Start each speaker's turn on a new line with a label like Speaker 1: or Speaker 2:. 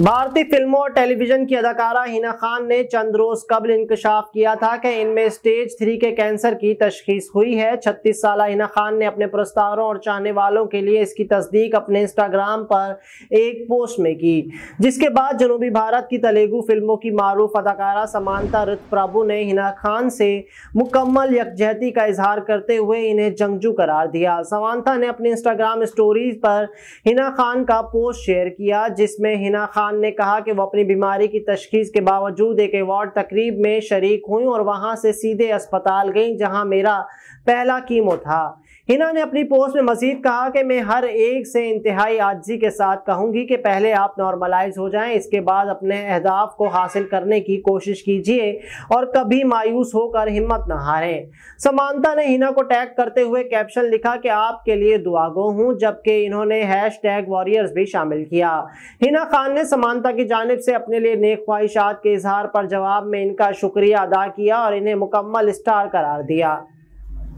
Speaker 1: भारतीय फिल्मों और टेलीविजन की अदाकारा हिना खान ने चंद रोज कबल इंकशाफ किया था कि इनमें स्टेज थ्री के कैंसर की तशखीस हुई है 36 साल हिना खान ने अपने पुरस्कारों और चाहने वालों के लिए इसकी तस्दीक अपने इंस्टाग्राम पर एक पोस्ट में की जिसके बाद जनूबी भारत की तेलुगु फिल्मों की मारूफ अदाकारा समानता रुत प्रभु ने हिना खान से मुकम्मल यकजहती का इजहार करते हुए इन्हें जंगजू करार दिया समानता ने अपनी इंस्टाग्राम स्टोरीज पर हिना खान का पोस्ट शेयर किया जिसमें हिना खान खान ने कहा कि वो अपनी बीमारी की तशखीस के बावजूद एक अवार्ड तकरीब में शरीक हुई और वहाँ से सीधे अस्पताल गई जहाँ मेरा पहला कीमो था हिना ने अपनी पोस्ट में मजीद कहा कि मैं हर एक से इंतहाई आजी के साथ कहूंगी कि पहले आप नॉर्मलाइज हो जाएं इसके बाद अपने अहदाफ को हासिल करने की कोशिश कीजिए और कभी मायूस होकर हिम्मत न हारें समानता ने हिना को टैग करते हुए कैप्शन लिखा कि आपके लिए दुआगो हूं जबकि इन्होंने हैश टैग वॉरियर्स भी शामिल किया हिना खान ने समानता की जानब से अपने लिए नेक ख्वाहिशात के इजहार पर जवाब में इनका शुक्रिया अदा किया और इन्हें मुकम्मल स्टार करार दिया